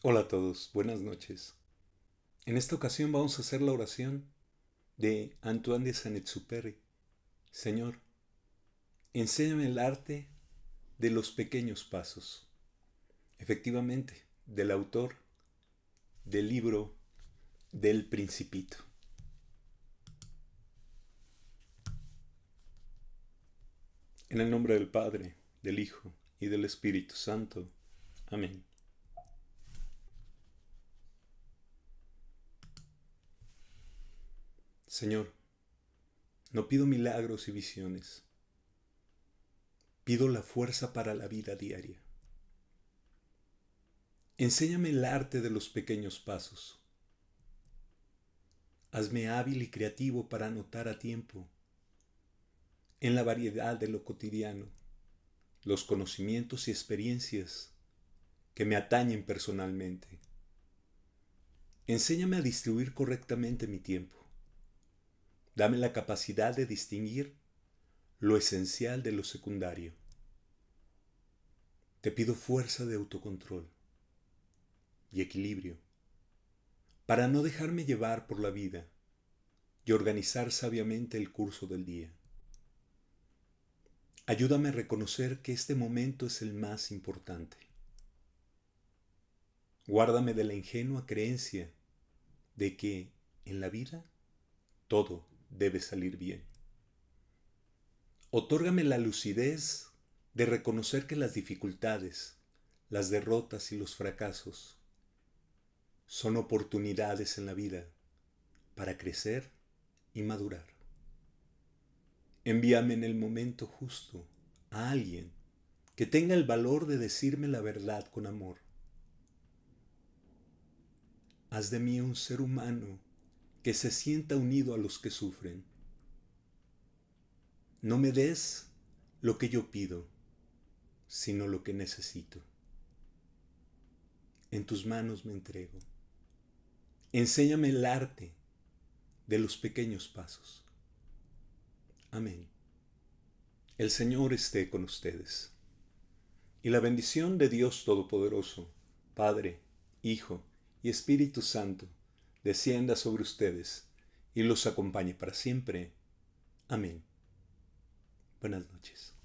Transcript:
Hola a todos, buenas noches. En esta ocasión vamos a hacer la oración de Antoine de Saint-Exupéry. Señor, enséñame el arte de los pequeños pasos. Efectivamente, del autor del libro del Principito. En el nombre del Padre, del Hijo y del Espíritu Santo. Amén. Señor, no pido milagros y visiones. Pido la fuerza para la vida diaria. Enséñame el arte de los pequeños pasos. Hazme hábil y creativo para anotar a tiempo, en la variedad de lo cotidiano, los conocimientos y experiencias que me atañen personalmente. Enséñame a distribuir correctamente mi tiempo Dame la capacidad de distinguir lo esencial de lo secundario. Te pido fuerza de autocontrol y equilibrio para no dejarme llevar por la vida y organizar sabiamente el curso del día. Ayúdame a reconocer que este momento es el más importante. Guárdame de la ingenua creencia de que en la vida todo debe salir bien. Otórgame la lucidez de reconocer que las dificultades, las derrotas y los fracasos son oportunidades en la vida para crecer y madurar. Envíame en el momento justo a alguien que tenga el valor de decirme la verdad con amor. Haz de mí un ser humano que se sienta unido a los que sufren. No me des lo que yo pido, sino lo que necesito. En tus manos me entrego. Enséñame el arte de los pequeños pasos. Amén. El Señor esté con ustedes. Y la bendición de Dios Todopoderoso, Padre, Hijo y Espíritu Santo, descienda sobre ustedes y los acompañe para siempre. Amén. Buenas noches.